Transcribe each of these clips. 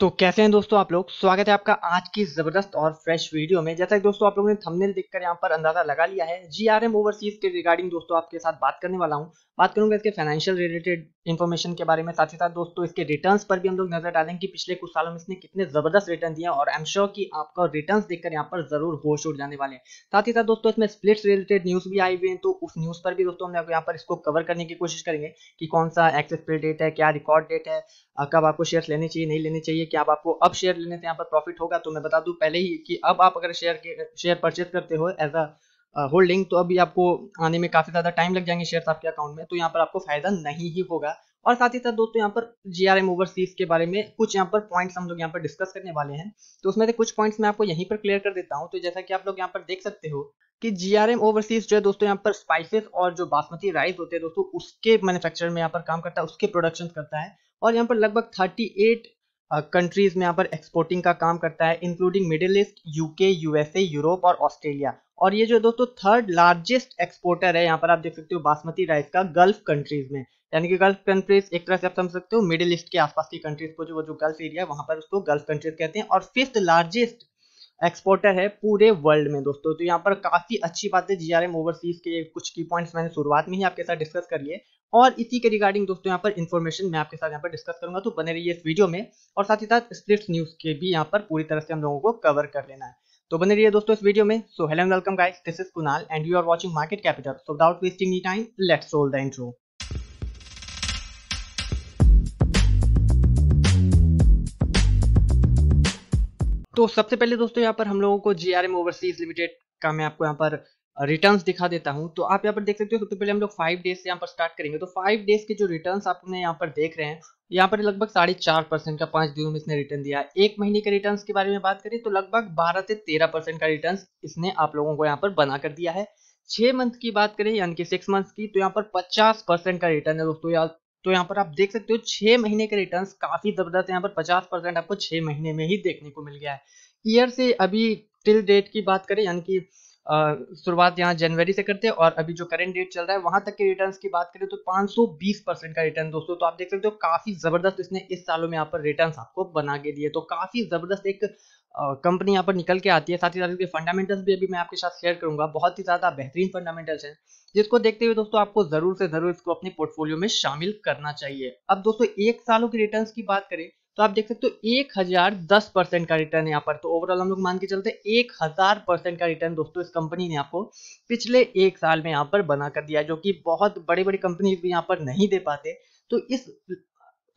तो कैसे हैं दोस्तों आप लोग स्वागत है आपका आज की जबरदस्त और फ्रेश वीडियो में जैसा कि दोस्तों आप लोगों ने थंबनेल देखकर यहाँ पर अंदाजा लगा लिया है जीआरएम ओवरसीज के रिगार्डिंग दोस्तों आपके साथ बात करने वाला हूँ बात करूंगा इसके फाइनेंशियल रिलेटेड इन्फॉर्मेशन के बारे में साथ ही साथ दोस्तों इसके रिटर्न्स पर भी हम लोग नजर डालेंगे कि पिछले कुछ सालों में इसने कितने जबरदस्त रिटर्न दिया और आई एम श्योर कि आपका रिटर्न्स देखकर यहाँ पर जरूर होश उड़ जाने वाले हैं साथ ही साथ दोस्तों इसमें स्प्लिट्स रिलेटेड न्यूज भी आई हुई है तो उस न्यूज पर भी दोस्तों हम यहाँ पर इसको कवर करने की कोशिश करेंगे कि कौन सा एक्सपायरी डेट है क्या रिकॉर्ड डेट है कब आपको शेयर लेने चाहिए नहीं लेने चाहिए क्या आपको अब शेयर लेने से यहाँ पर प्रॉफिट होगा तो मैं बता दू पहले ही कि अब आप अगर शेयर के शेयर परचेज करते हो एज अ होल्डिंग तो अभी आपको आने में काफ़ी ज़्यादा टाइम लग जाएंगे शेयर आपके अकाउंट में तो यहाँ पर आपको फायदा नहीं ही होगा और साथ ही साथ दोस्तों यहाँ पर जी आर एम ओवरसीज के बारे में कुछ यहाँ पर पॉइंट्स हम लोग यहाँ पर डिस्कस करने वाले हैं तो उसमें से कुछ पॉइंट्स मैं आपको यहीं पर क्लियर कर देता हूँ तो जैसा कि आप लोग यहाँ पर देख सकते हो कि जी आर एम ओवरसीज जो है दोस्तों यहाँ पर स्पाइसेस और जो बासमती राइस होते हैं दोस्तों उसके मैन्युफैक्चर में यहाँ पर काम करता है उसके प्रोडक्शन करता है और यहाँ पर लगभग थर्टी एट कंट्रीज में यहाँ पर एक्सपोर्टिंग का काम करता है including Middle East UK USA Europe और ऑस्ट्रेलिया और ये जो दोस्तों थर्ड लार्जेस्ट एक्सपोर्टर है यहाँ पर आप देख सकते हो बासमती राइस का गल्फ कंट्रीज में यानी कि गल्फ कंट्रीज एक तरह से आप समझ सकते हो मिडिल ईस्ट के आसपास की कंट्रीज को जो वो जो गल्फ एरिया है वहां पर उसको गल्फ कंट्रीज कहते हैं और फिफ्थ लार्जेस्ट एक्सपोर्टर है पूरे वर्ल्ड में दोस्तों तो यहाँ पर काफी अच्छी बात है जी आर एम ओवरसीज के कुछ की पॉइंट्स मैंने शुरुआत में ही आपके साथ डिस्कस कर लिए और इसी के रिगार्डिंग दोस्तों यहाँ पर इन्फॉर्मेशन मैं आपके साथ यहाँ पर डिस्कस करूंगा तो बने रहिए इस वीडियो में और साथ ही साथ स्प्लिट्स न्यूज के भी यहाँ पर पूरी तरह से हम लोगों को कवर कर लेना है तो बने रहिए दोस्तों इस वीडियो में so hello and welcome guys this is Kunal and you are watching Market Capital so without wasting any time let's roll the intro तो सबसे पहले दोस्तों यहाँ पर हम लोगों को G R M Overseas Limited का मैं आपको यहाँ पर रिटर्न्स दिखा देता हूँ तो आप यहाँ पर देख सकते हो सबसे पहले हम लोग फाइव डेज से यहाँ पर स्टार्ट करेंगे तो फाइव डेज के जो रिटर्न्स आपने यहाँ पर देख रहे हैं यहाँ पर लगभग साढ़े चार परसेंट का पांच दिनों में इसने रिटर्न दिया एक महीने के रिटर्न के बारे में बात करें तो लगभग बारह से तेरह परसेंट का रिटर्न्स इसने आप लोगों को यहाँ पर बना कर दिया है छह मंथ की बात करें यानी कि सिक्स मंथ की तो यहाँ पर पचास परसेंट का रिटर्न है दोस्तों यार तो यहाँ पर आप देख सकते हो छह महीने के रिटर्न काफी जबरदस्त यहाँ पर पचास परसेंट आपको छह महीने में ही देखने को मिल गया है ईयर से अभी टिल डेट की बात करें यानी कि शुरुआत यहाँ जनवरी से करते हैं और अभी जो करंट डेट चल रहा है वहां तक के रिटर्न की बात करें तो 520 परसेंट का रिटर्न दोस्तों तो आप देख सकते हो काफी जबरदस्त इसने इस सालों में यहाँ पर रिटर्न आपको बना के दिए तो काफी जबरदस्त एक कंपनी यहाँ पर निकल के आती है साथ ही साथ इसके फंडामेंटल्स भी अभी मैं आपके साथ शेयर करूंगा बहुत ही ज्यादा बेहतरीन फंडामेंटल्स हैं जिसको देखते हुए दोस्तों आपको जरूर से जरूर इसको अपने पोर्टफोलियो में शामिल करना चाहिए अब दोस्तों एक सालों के रिटर्न की बात करें तो आप देख सकते हो एक हजार दस परसेंट का रिटर्न यहाँ पर तो ओवरऑल हम लोग मान के चलते हैं एक हजार परसेंट का रिटर्न दोस्तों इस कंपनी ने आपको पिछले एक साल में यहाँ पर बना कर दिया जो कि बहुत बड़ी बड़ी कंपनी भी यहाँ पर नहीं दे पाते तो इस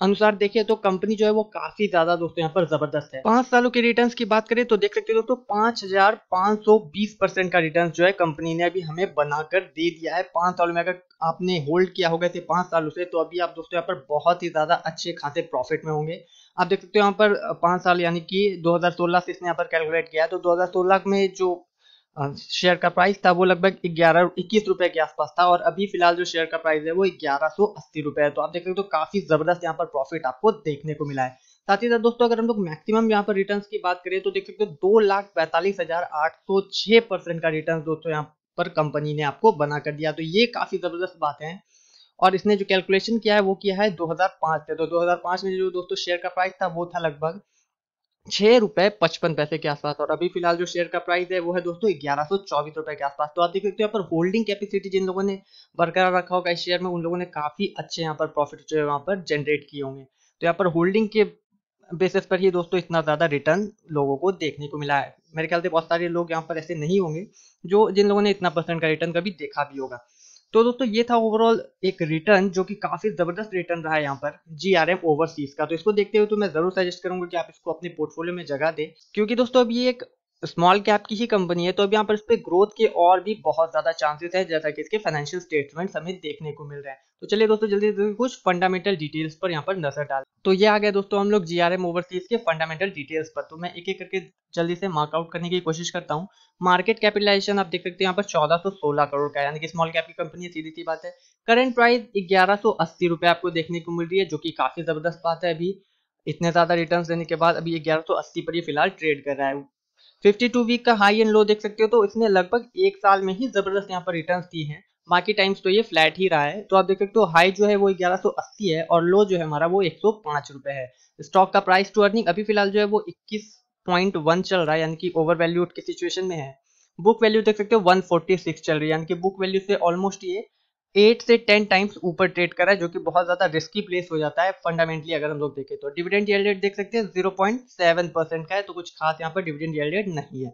अनुसार देखिए तो कंपनी जो है वो काफी ज्यादा दोस्तों यहाँ पर जबरदस्त है पांच सालों के रिटर्न की बात करें तो देख सकते हो दोस्तों पांच हजार पांच सौ बीस परसेंट का रिटर्न जो है कंपनी ने अभी हमें बनाकर दे दिया है पांच सालों में अगर आपने होल्ड किया होगा थे पांच सालों से तो अभी आप दोस्तों यहाँ पर बहुत ही ज्यादा अच्छे खासे प्रॉफिट में होंगे आप देख सकते हो यहाँ पर पांच साल यानी कि 2016 से इसने यहाँ पर कैलकुलेट किया तो 2016 में जो शेयर का प्राइस था वो लगभग ग्यारह इक्कीस रुपए के आसपास था और अभी फिलहाल जो शेयर का प्राइस है वो ग्यारह सौ अस्सी रुपए है तो आप देख सकते हो तो काफी जबरदस्त यहाँ पर प्रॉफिट आपको देखने को मिला है साथ ही साथ दोस्तों अगर हम लोग मैक्सिमम यहाँ पर रिटर्न की बात करें तो देख सकते हो दो लाख पैंतालीस हजार आठ सौ छह परसेंट का रिटर्न दोस्तों यहाँ पर कंपनी ने आपको बना कर दिया तो ये काफी जबरदस्त बात है और इसने जो कैलकुलेशन किया है वो किया है 2005 से तो 2005 में जो दोस्तों शेयर का प्राइस था वो था लगभग छह रुपए पचपन पैसे के आसपास और अभी फिलहाल जो शेयर का प्राइस है वो है दोस्तों ग्यारह सौ चौबीस रुपए के आसपास तो आप देख सकते हो यहाँ पर होल्डिंग कैपेसिटी जिन लोगों ने बरकरार रखा होगा इस शेयर में उन लोगों ने काफी अच्छे यहाँ पर प्रॉफिट जो है वहाँ पर जनरेट किए होंगे तो यहाँ पर होल्डिंग के बेसिस पर ही दोस्तों इतना ज्यादा रिटर्न लोगों को देखने को मिला है मेरे ख्याल से बहुत सारे लोग यहाँ पर ऐसे नहीं होंगे जो जिन लोगों ने इतना परसेंट का रिटर्न कभी देखा भी होगा तो दोस्तों ये था ओवरऑल एक रिटर्न जो कि काफी जबरदस्त रिटर्न रहा है यहाँ पर जी आर एफ ओवरसीज का तो इसको देखते हुए तो मैं जरूर सजेस्ट करूंगा कि आप इसको अपने पोर्टफोलियो में जगह दें क्योंकि दोस्तों अब ये एक स्मॉल कैप की ही कंपनी है तो अब यहाँ पर इस पर ग्रोथ के और भी बहुत ज्यादा चांसेस है जैसा कि इसके फाइनेंशियल स्टेटमेंट हमें देखने को मिल रहे हैं तो चलिए दोस्तों जल्दी से कुछ फंडामेंटल डिटेल्स पर यहाँ पर नजर डाल तो ये आ गया दोस्तों हम लोग जी आर एम ओवरसीज के फंडामेंटल डिटेल्स पर तो मैं एक एक करके जल्दी से मार्कआउट करने की कोशिश करता हूँ मार्केट कैपिटलाइजेशन आप देख सकते हैं यहाँ पर चौदह सोलह करोड़ का यानी कि स्मॉल कैप की कंपनी है सीधी सी बात है करंट प्राइस ग्यारह सौ अस्सी रुपए आपको देखने को मिल रही है जो की काफी जबरदस्त बात है अभी इतने ज्यादा रिटर्न्स देने के बाद अभी ग्यारह सौ अस्सी पर ये फिलहाल ट्रेड कर रहा है 52 वीक का हाई एंड लो देख सकते हो तो इसने लगभग एक साल में ही जबरदस्त यहाँ पर रिटर्न दिए हैं बाकी टाइम्स तो ये फ्लैट ही रहा है तो आप देख सकते हो हाई जो है वो 1180 है और लो जो है हमारा वो एक रुपए है स्टॉक का प्राइस टू अर्निंग अभी फिलहाल जो है वो वन चल रहा है यानी कि ओवर वैल्यूड की सिचुएशन में है बुक वैल्यू देख सकते हो सिक्स चल रही है यानी कि बुक वैल्यू से ऑलमोस्ट ये एट से टेन टाइम्स ऊपर ट्रेड करा है जो कि बहुत ज्यादा रिस्की प्लेस हो जाता है फंडामेंटली अगर हम लोग देखें तो डिविडेंड येल्ड रेट देख सकते हैं जीरो पॉइंट सेवन परसेंट का है तो कुछ खास यहाँ पर डिविडेंड येल्ड रेट नहीं है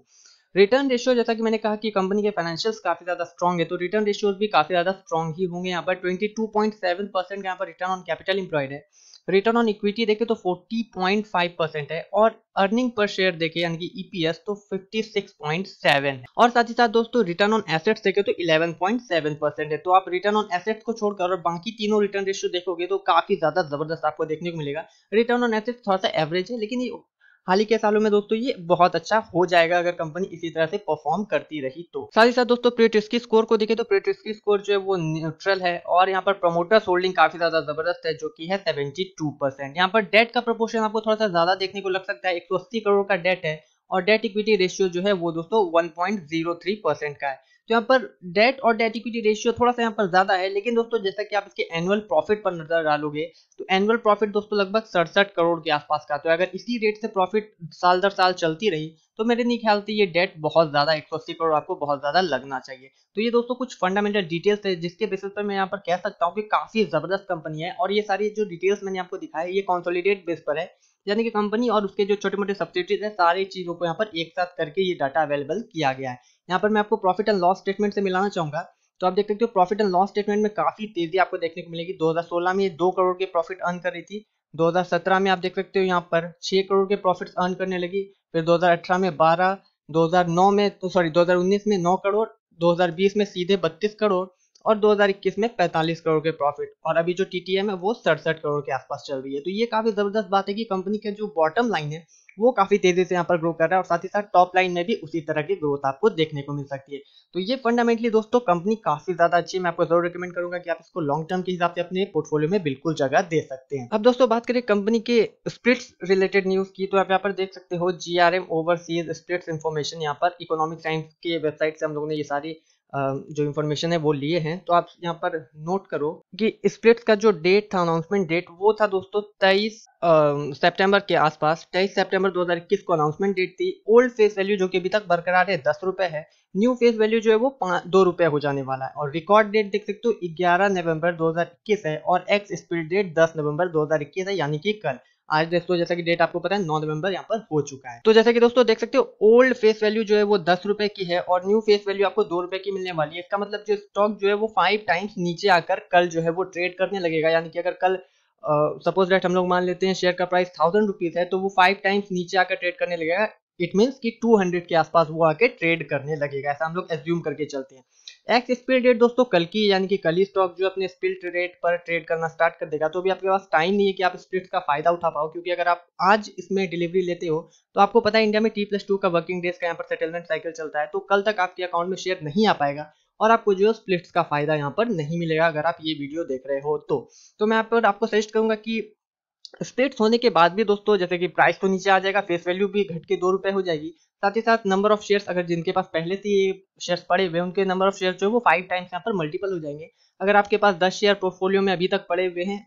रिटर्न रेशियो जैसा कि मैंने कहा कि कंपनी के फाइनेंशियल्स काफी ज्यादा स्ट्रॉग है तो रिटर्न रेशियोज भी काफी ज्यादा स्ट्रॉग ही होंगे यहाँ पर ट्वेंटी सेवन परसेंट यहाँ पर रिटर्न ऑन कैपिटल इंप्लॉयड है रिटर्न ऑन इक्विटी देखें तो 40.5 परसेंट है और अर्निंग पर शेयर देखें यानी कि ईपीएस e तो 56.7 है और साथ ही साथ दोस्तों रिटर्न ऑन एसेट्स देखें तो 11.7 परसेंट है तो आप रिटर्न ऑन एसेट्स को छोड़कर और बाकी तीनों रिटर्न रेशियो देखोगे तो काफी ज्यादा जबरदस्त आपको देखने को मिलेगा रिटर्न ऑन एसेट थोड़ा सा एवरेज है लेकिन ये हाल ही के सालों में दोस्तों ये बहुत अच्छा हो जाएगा अगर कंपनी इसी तरह से परफॉर्म करती रही तो साथ ही साथ दोस्तों की स्कोर को देखे तो की स्कोर जो है वो न्यूट्रल है और यहाँ पर प्रमोटर्स होल्डिंग काफी ज्यादा जबरदस्त है जो की है टू परसेंट यहाँ पर डेट का प्रपोर्शन आपको थोड़ा सा ज्यादा देखने को लग सकता है अस्सी करोड़ का डेट है और डेट इक्विटी रेशियो जो है वो दोस्तों थ्री परसेंट का है तो यहाँ पर डेट और डेट इक्विटी रेशियो थोड़ा सा यहाँ पर ज्यादा है लेकिन दोस्तों जैसा कि आप इसके एनुअल प्रॉफिट पर नजर डालोगे तो एनुअल प्रॉफिट दोस्तों लगभग सड़सठ करोड़ के आसपास का तो अगर इसी रेट से प्रॉफिट साल दर साल चलती रही तो मेरे नहीं ख्याल से ये डेट बहुत ज्यादा एक करोड़ आपको बहुत ज्यादा लगना चाहिए तो ये दोस्तों कुछ फंडामेंटल डिटेल्स है जिसके बेसिस पर मैं यहाँ पर कह सकता हूँ कि काफी जबरदस्त कंपनी है और ये सारी जो डिटेल्स मैंने आपको दिखाई है ये कॉन्सोलिडेट बेस पर है यानी कि कंपनी और उसके जो छोटे मोटे सब्सिडीज हैं सारी चीज़ों को यहाँ पर एक साथ करके ये डाटा अवेलेबल किया गया है यहाँ पर मैं आपको प्रॉफिट एंड लॉस स्टेटमेंट से मिलाना चाहूंगा तो आप देख सकते हो प्रॉफिट एंड लॉस स्टेटमेंट में काफ़ी तेज़ी आपको देखने को मिलेगी 2016 में ये दो करोड़ के प्रॉफिट अर्न कर रही थी 2017 में आप देख सकते हो यहाँ पर छह करोड़ के प्रॉफिट अर्न करने लगी फिर 2018 में 12 2009 में तो सॉरी 2019 में 9 करोड़ 2020 में सीधे 32 करोड़ और 2021 में 45 करोड़ के प्रॉफिट और अभी जो टी है वो सड़सठ करोड़ के आसपास चल रही है तो ये काफी जबरदस्त बात है कि कंपनी का जो बॉटम लाइन है वो काफी तेजी से यहाँ पर ग्रो कर रहा है और साथ ही साथ टॉप लाइन में भी उसी तरह की ग्रोथ आपको देखने को मिल सकती है तो ये फंडामेंटली दोस्तों कंपनी काफी ज्यादा अच्छी है मैं आपको जरूर रिकमेंड करूंगा कि आप इसको लॉन्ग टर्म के हिसाब से अपने पोर्टफोलियो में बिल्कुल जगह दे सकते हैं अब दोस्तों बात करें कंपनी के स्प्रिट्स रिलेटेड न्यूज की तो आप यहाँ पर देख सकते हो G R M Overseas spirits information यहाँ पर इकोनॉमिक टाइम्स के वेबसाइट से हम लोगों ने ये सारी जो इन्फॉर्मेशन है वो लिए हैं तो आप यहाँ पर नोट करो कि स्प्लिट्स का जो डेट था अनाउंसमेंट डेट वो था दोस्तों 23 सितंबर के आसपास 23 सितंबर 2021 को अनाउंसमेंट डेट थी ओल्ड फेस वैल्यू जो कि अभी तक बरकरार है दस रुपये है न्यू फेस वैल्यू जो है वो दो रुपये हो जाने वाला है और रिकॉर्ड डेट देख सकते हो ग्यारह नवम्बर दो है और एक्स स्प्लिट डेट दस नवंबर दो है यानी कि कल आज दोस्तों जैसा कि डेट आपको पता है नौ नवंबर यहाँ पर हो चुका है तो जैसा कि दोस्तों देख सकते हो ओल्ड फेस वैल्यू जो है वो दस रुपए की है और न्यू फेस वैल्यू आपको दो रुपए की मिलने वाली है इसका मतलब जो स्टॉक जो है वो फाइव टाइम्स नीचे आकर कल जो है वो ट्रेड करने लगेगा यानी कि अगर कल सपोज डेट हम लोग मान लेते हैं शेयर का प्राइस थाउजेंड रुपीज है तो वो फाइव टाइम्स नीचे आकर ट्रेड करने लगेगा इट मीन्स की टू के आसपास वो आके ट्रेड करने लगेगा ऐसा हम लोग एज्यूम करके चलते हैं एक्स स्पिल डेट दोस्तों कल की यानी कि कल ही स्टॉक जो अपने स्पिल रेट पर ट्रेड करना स्टार्ट कर देगा तो अभी आपके पास टाइम नहीं है कि आप स्प्लिट का फायदा उठा पाओ क्योंकि अगर आप आज इसमें डिलीवरी लेते हो तो आपको पता है इंडिया में टी प्लस टू का वर्किंग डेज का यहाँ पर सेटलमेंट साइकिल चलता है तो कल तक आपके अकाउंट में शेयर नहीं आ पाएगा और आपको जो स्प्लिट्स का फायदा यहाँ पर नहीं मिलेगा अगर आप ये वीडियो देख रहे हो तो, तो मैं आप पर आपको सजेस्ट करूंगा कि स्प्लिट्स होने के बाद भी दोस्तों जैसे कि प्राइस तो नीचे आ जाएगा फेस वैल्यू भी घट के दो रुपए हो जाएगी साथ ही साथ नंबर ऑफ शेयर्स अगर जिनके पास पहले से ये शेयर्स पड़े हुए उनके नंबर ऑफ शेयर जो है वो फाइव टाइम्स यहाँ पर मल्टीपल हो जाएंगे अगर आपके पास दस शेयर पोर्टफोलियो में अभी तक पड़े हुए हैं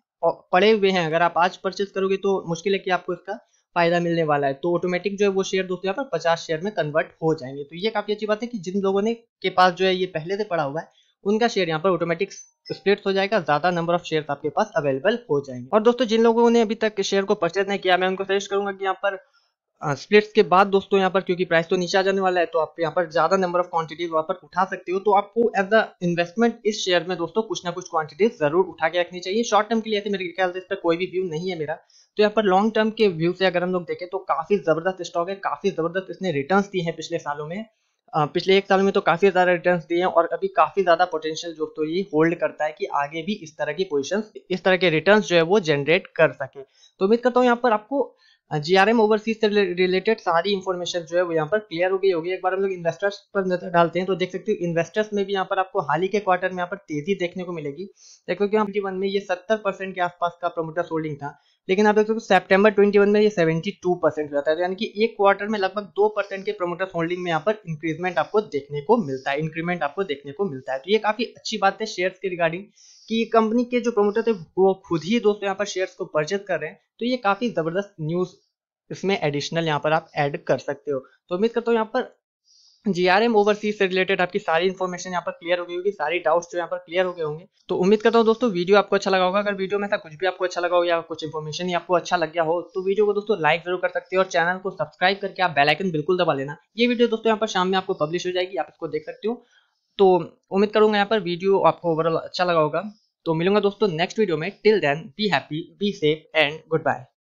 पड़े हुए हैं अगर आप आज परचेज करोगे तो मुश्किल है कि आपको इसका फायदा मिलने वाला है तो ऑटोमेटिक जो है वो शेयर दोस्तों यहाँ पर पचास शेयर में कन्वर्ट हो जाएंगे तो ये काफी अच्छी बात है कि जिन लोगों ने के पास जो है ये पहले से पड़ा हुआ है उनका शेयर यहाँ पर ऑटोमेटिक स्प्लिट हो जाएगा ज्यादा नंबर ऑफ शेयर आपके पास अवेलेबल हो जाएंगे और दोस्तों जिन लोगों ने अभी तक शेयर को परचेज नहीं किया मैं उनको सजेस्ट करूंगा कि यहाँ पर स्प्लिट्स के बाद दोस्तों यहाँ पर क्योंकि प्राइस तो नीचे आ जाने वाला है तो आप यहाँ पर ज्यादा नंबर ऑफ क्वांटिटीज वहाँ पर उठा सकते हो तो आपको एज अ इन्वेस्टमेंट इस शेयर में दोस्तों कुछ ना कुछ क्वांटिटीज जरूर उठा के रखनी चाहिए शॉर्ट टर्म के लिए ऐसे मेरे ख्याल से इस पर कोई भी व्यू नहीं है मेरा तो यहाँ पर लॉन्ग टर्म के व्यू से अगर हम लोग देखें तो काफी जबरदस्त स्टॉक है काफी जबरदस्त इसने रिटर्न दी है पिछले सालों में पिछले एक साल में तो काफ़ी ज़्यादा रिटर्न दिए हैं और अभी काफ़ी ज़्यादा पोटेंशियल जो तो ये होल्ड करता है कि आगे भी इस तरह की पोजिशन इस तरह के रिटर्न जो है वो जनरेट कर सके तो उम्मीद करता हूँ यहाँ पर आपको जी आर एम ओवरसीज से रिलेटेड सारी इन्फॉर्मेशन जो है वो यहाँ पर क्लियर हो गई होगी एक बार हम लोग इन्वेस्टर्स पर नजर डालते हैं तो देख सकते हो इन्वेस्टर्स में भी यहाँ पर आपको हाल ही के क्वार्टर में यहाँ पर तेजी देखने को मिलेगी देखो कि वन में ये सत्तर परसेंट के आसपास का प्रमोटर्स होल्डिंग था लेकिन आप देख सकते हो सेप्टेम्बर ट्वेंटी में ये सेवेंटी टू परसेंट हो जाता है तो यानी कि एक क्वार्टर में लगभग दो परसेंट के प्रमोटर्स होल्डिंग में यहाँ पर इंक्रीजमेंट आपको देखने को मिलता है इंक्रीमेंट आपको देखने को मिलता है तो ये काफी अच्छी बात है शेयर्स के रिगार्डिंग कि कंपनी के जो प्रमोटर थे वो खुद ही दोस्तों यहाँ पर शेयर्स को परचेज कर रहे हैं तो ये काफी जबरदस्त न्यूज इसमें एडिशनल यहाँ पर आप ऐड कर सकते हो तो उम्मीद करता हूँ यहाँ पर जी आर एम ओवरसीज से रिलेटेड आपकी सारी इन्फॉर्मेशन यहाँ पर क्लियर हो गई होगी सारी डाउट्स जो यहाँ पर क्लियर हो गए होंगे तो उम्मीद करता हूँ दोस्तों वीडियो आपको अच्छा लगा होगा अगर वीडियो में ऐसा कुछ भी आपको अच्छा लगा हो या कुछ इन्फॉर्मेशन ही आपको अच्छा लग गया हो तो वीडियो को दोस्तों लाइक जरूर कर सकते हो और चैनल को सब्सक्राइब करके आप बेलाइकन बिल्कुल दबा लेना ये वीडियो दोस्तों यहाँ पर शाम में आपको पब्लिश हो जाएगी आप इसको देख सकते हो तो उम्मीद करूंगा यहाँ पर वीडियो आपको ओवरऑल अच्छा लगा होगा तो मिलूंगा दोस्तों नेक्स्ट वीडियो में till then be happy be safe and good bye